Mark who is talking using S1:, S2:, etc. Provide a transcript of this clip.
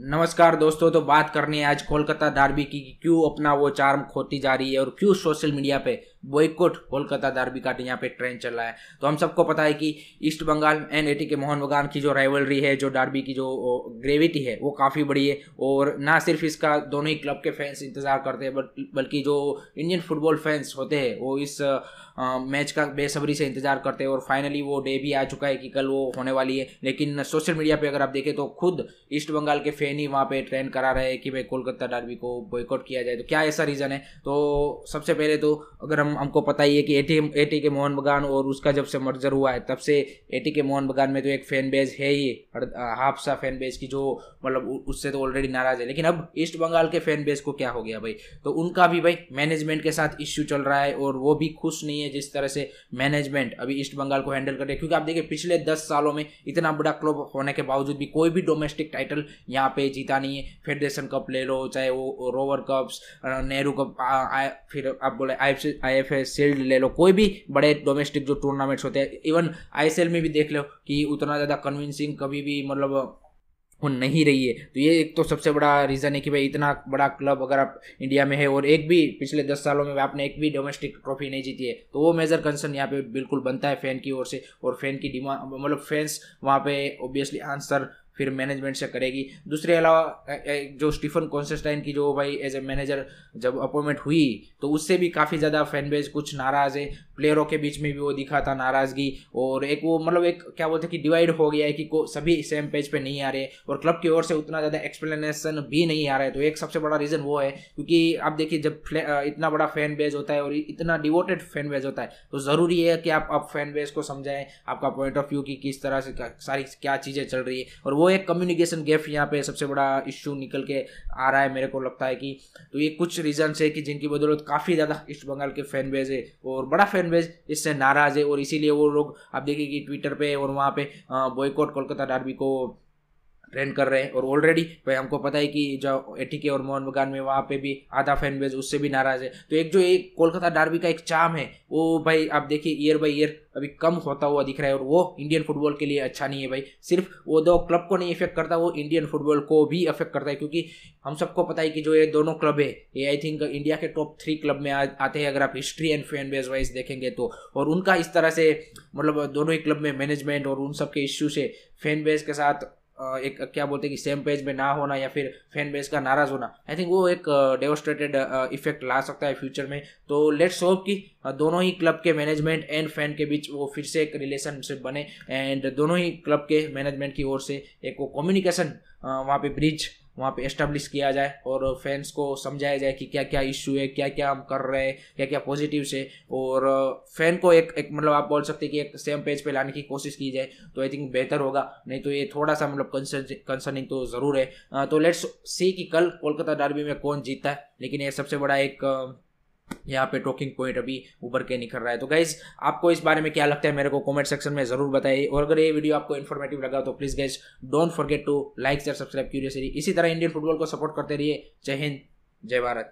S1: नमस्कार दोस्तों तो बात करनी है आज कोलकाता डार्बी की क्यों अपना वो चार्म खोती जा रही है और क्यों सोशल मीडिया पे बॉयकोट कोलकाता दारबी काट यहाँ पे ट्रेन चल रहा है तो हम सबको पता है कि ईस्ट बंगाल एन ए के मोहन बगान की जो राइवलरी है जो डार्बी की जो ग्रेविटी है वो काफ़ी बड़ी है और ना सिर्फ इसका दोनों ही क्लब के फैंस इंतज़ार करते हैं बट बल्कि जो इंडियन फुटबॉल फैंस होते हैं वो इस आ, मैच का बेसब्री से इंतज़ार करते हैं और फाइनली वो डे भी आ चुका है कि कल वो होने वाली है लेकिन सोशल मीडिया पर अगर आप देखें तो खुद ईस्ट बंगाल के फैन ही वहाँ पर ट्रेन करा रहे हैं कि भाई कोलकाता डार्बी को बॉयकॉट किया जाए तो क्या ऐसा रीज़न है तो सबसे पहले तो अगर हम हमको पता ही है कि ए टी के मोहन बगान और उसका जब से मर्जर हुआ है तब से टी के मोहन बगान में तो एक फैन बेस है ही हाफ सा फैन बेस की जो मतलब उससे तो ऑलरेडी नाराज है लेकिन अब ईस्ट बंगाल के फैन बेस को क्या हो गया भाई तो उनका भी भाई मैनेजमेंट के साथ इश्यू चल रहा है और वो भी खुश नहीं है जिस तरह से मैनेजमेंट अभी ईस्ट बंगाल को हैंडल कर रही है क्योंकि आप देखिए पिछले दस सालों में इतना बड़ा क्लब होने के बावजूद भी कोई भी डोमेस्टिक टाइटल यहाँ पे जीता नहीं है फेडरेशन कप ले लो चाहे वो रोवर कप्स नेहरू कप फिर आप बोले आई एफ है शील्ड ले लो कोई भी बड़े डोमेस्टिक जो टूर्नामेंट्स होते हैं इवन आई में भी देख लो कि उतना ज़्यादा कन्विंसिंग कभी भी मतलब वो नहीं रही है तो ये एक तो सबसे बड़ा रीज़न है कि भाई इतना बड़ा क्लब अगर आप इंडिया में है और एक भी पिछले दस सालों में आपने एक भी डोमेस्टिक ट्रॉफी नहीं जीती है तो वो मेजर कंसर्न यहाँ पे बिल्कुल बनता है फैन की ओर से और फैन की डिमांड मतलब फैंस वहाँ पे ऑब्वियसली आंसर फिर मैनेजमेंट से करेगी दूसरे अलावा जो स्टीफन कॉन्सेस्टाइन की जो भाई एज ए मैनेजर जब अपॉइंटमेंट हुई तो उससे भी काफ़ी ज़्यादा फैन बेज कुछ नाराज़ है प्लेयरों के बीच में भी वो दिखा था नाराज़गी और एक वो मतलब एक क्या बोलते हैं कि डिवाइड हो गया है कि को सभी सेम पेज पे नहीं आ रहे और क्लब की ओर से उतना ज़्यादा एक्सप्लेनेशन भी नहीं आ रहा है तो एक सबसे बड़ा रीज़न वो है क्योंकि आप देखिए जब इतना बड़ा फैन बेज होता है और इतना डिवोटेड फैन बेज होता है तो ज़रूरी है कि आप आप फैन बेज को समझाएं आपका पॉइंट ऑफ व्यू की किस तरह से सारी क्या चीज़ें चल रही है और वो एक कम्युनिकेशन गैप यहाँ पे सबसे बड़ा इश्यू निकल के आ रहा है मेरे को लगता है कि तो ये कुछ रीजन्स है कि जिनकी बदौलत काफ़ी ज़्यादा ईस्ट बंगाल के फैन बेज है और बड़ा फैन बेज इससे नाराज़ है और इसीलिए वो लोग आप देखिए कि ट्विटर पर और वहाँ पर बॉयकॉट कोलकाता डार्बी को ट्रेन कर रहे हैं और ऑलरेडी भाई हमको पता है कि जो एटीके और मोहन बगान में वहाँ पे भी आधा फैन बेज उससे भी नाराज है तो एक जो एक कोलकाता डार्बी का एक चाम है वो भाई आप देखिए ईयर बाई ईयर अभी कम होता हुआ दिख रहा है और वो इंडियन फुटबॉल के लिए अच्छा नहीं है भाई सिर्फ वो दो क्लब को नहीं इफेक्ट करता वो इंडियन फुटबॉल को भी अफेक्ट करता है क्योंकि हम सबको पता है कि जो ये दोनों क्लब है ये आई थिंक इंडिया के टॉप थ्री क्लब में आ, आते हैं अगर आप history and fan base wise देखेंगे तो और उनका इस तरह से मतलब दोनों ही क्लब में मैनेजमेंट और उन सब के इश्यू से फैन बेस के साथ एक क्या बोलते हैं कि सेम पेज में ना होना या फिर फैन बेस का नाराज होना आई थिंक वो एक डेवस्ट्रेटेड इफेक्ट ला सकता है फ्यूचर में तो लेट्स होप कि दोनों ही क्लब के मैनेजमेंट एंड फैन के बीच वो फिर से एक रिलेशनशिप बने एंड दोनों ही क्लब के मैनेजमेंट की ओर से एक वो कम्युनिकेशन वहाँ पे ब्रिज वहाँ पे एस्टेब्लिश किया जाए और फैंस को समझाया जाए कि क्या क्या इश्यू है क्या क्या हम कर रहे हैं क्या क्या पॉजिटिव है और फैन uh, को एक एक मतलब आप बोल सकते हैं कि एक सेम पेज पे लाने की कोशिश की जाए तो आई थिंक बेहतर होगा नहीं तो ये थोड़ा सा मतलब कंसर्निंग तो ज़रूर है uh, तो लेट्स सी कि कल कोलकाता डार्बी में कौन जीतता है लेकिन ये सबसे बड़ा एक uh, यहाँ पे टॉकिंग पॉइंट अभी उभर के निकल रहा है तो गाइज आपको इस बारे में क्या लगता है मेरे को कमेंट सेक्शन में जरूर बताइए और अगर ये वीडियो आपको इन्फॉर्मेटिव लगा तो please guys don't forget to like share subscribe curiosity इसी तरह इंडियन फुटबॉल को सपोर्ट करते रहिए जय हिंद जय भारत